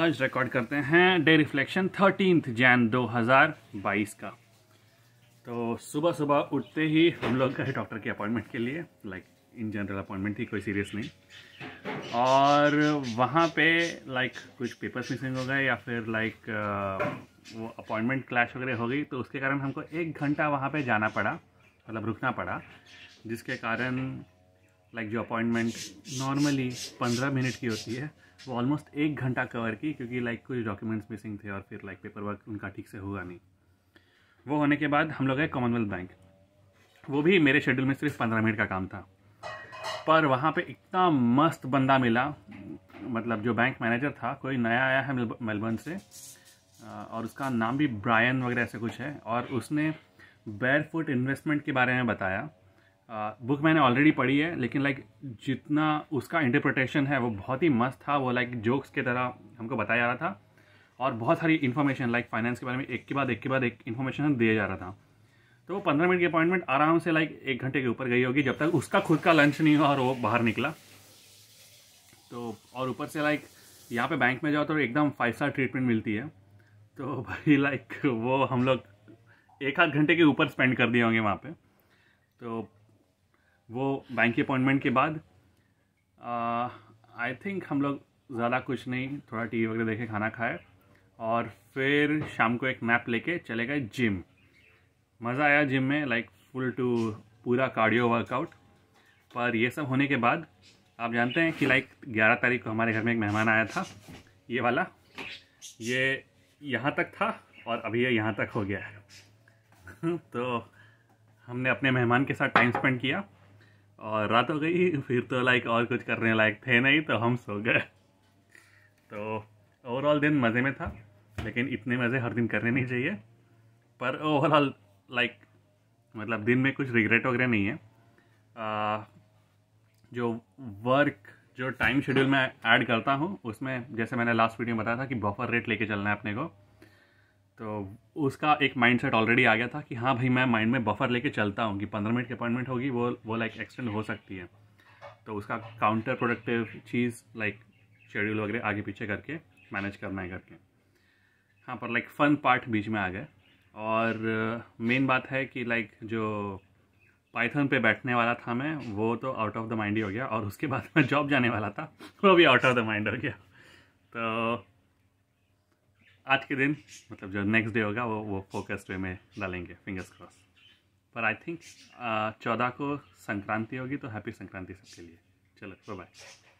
आज रिकॉर्ड करते हैं डे रिफ्लेक्शन थर्टीनथ जैन 2022 का तो सुबह सुबह उठते ही हम लोग गए डॉक्टर के अपॉइंटमेंट के लिए लाइक इन जनरल अपॉइंटमेंट थी कोई सीरियस नहीं और वहाँ पे लाइक कुछ पेपर्स मिसिंग हो गए या फिर लाइक वो अपॉइंटमेंट क्लैश वगैरह हो गई तो उसके कारण हमको एक घंटा वहाँ पे जाना पड़ा मतलब रुकना पड़ा जिसके कारण लाइक जो अपॉइंटमेंट नॉर्मली पंद्रह मिनट की होती है वो ऑलमोस्ट एक घंटा कवर की क्योंकि लाइक कुछ डॉक्यूमेंट्स मिसिंग थे और फिर लाइक पेपर वर्क उनका ठीक से हुआ नहीं वो होने के बाद हम लोग गए कॉमनवेल्थ बैंक वो भी मेरे शेड्यूल में सिर्फ पंद्रह मिनट का काम था पर वहाँ पे इतना मस्त बंदा मिला मतलब जो बैंक मैनेजर था कोई नया आया है मेलबर्न से और उसका नाम भी ब्रायन वगैरह ऐसे कुछ है और उसने बैर फुट इन्वेस्टमेंट के बारे में बताया बुक मैंने ऑलरेडी पढ़ी है लेकिन लाइक जितना उसका इंटरप्रटेशन है वो बहुत ही मस्त था वो लाइक जोक्स के तरह हमको बताया जा रहा था और बहुत सारी इन्फॉर्मेशन लाइक फाइनेंस के बारे में एक के बाद एक के बाद एक इन्फॉर्मेशन दिया जा रहा था तो वो पंद्रह मिनट की अपॉइंटमेंट आराम से लाइक एक घंटे के ऊपर गई होगी जब तक उसका खुद का लंच नहीं हुआ और वो बाहर निकला तो और ऊपर से लाइक यहाँ पे बैंक में जाओ तो एकदम फाइव स्टार ट्रीटमेंट मिलती है तो भाई लाइक वो हम लोग एक आध घंटे के ऊपर स्पेंड कर दिए होंगे वहाँ पे तो वो बैंक की अपॉइंटमेंट के बाद आई uh, थिंक हम लोग ज़्यादा कुछ नहीं थोड़ा टी वगैरह देखे खाना खाए और फिर शाम को एक मैप लेके चले गए जिम मज़ा आया जिम में लाइक फुल टू पूरा कार्डियो वर्कआउट पर ये सब होने के बाद आप जानते हैं कि लाइक 11 तारीख को हमारे घर में एक मेहमान आया था ये वाला ये यहाँ तक था और अभी ये यहाँ तक हो गया है तो हमने अपने मेहमान के साथ टाइम स्पेंड किया और रात हो गई फिर तो लाइक और कुछ करने लायक थे नहीं तो हम सो गए तो ओवरऑल दिन मज़े में था लेकिन इतने मज़े हर दिन करने नहीं चाहिए पर ओवरऑल लाइक मतलब दिन में कुछ रिग्रेट वगैरह नहीं है आ, जो वर्क जो टाइम शेड्यूल मैं ऐड करता हूँ उसमें जैसे मैंने लास्ट वीडियो में बताया था कि बफर रेट लेके चलना है अपने को तो उसका एक माइंड सेट ऑलरेडी आ गया था कि हाँ भाई मैं माइंड में बफर लेके चलता हूँ कि पंद्रह मिनट की अपॉइंटमेंट होगी वो वो लाइक एक्सटेंड हो सकती है तो उसका काउंटर प्रोडक्टिव चीज़ लाइक शेड्यूल वगैरह आगे पीछे करके मैनेज करना है करके हाँ पर लाइक फ़न पार्ट बीच में आ गए और मेन बात है कि लाइक जो पाइथन पे बैठने वाला था मैं वो तो आउट ऑफ द माइंड ही हो गया और उसके बाद मैं जॉब जाने वाला था वो भी आउट ऑफ द माइंड हो गया तो आज के दिन मतलब जो नेक्स्ट डे होगा वो वो फोकस्ड वे में डालेंगे फिंगर्स क्रॉस पर आई थिंक चौदह को संक्रांति होगी तो हैप्पी संक्रांति सबके लिए चलो बाय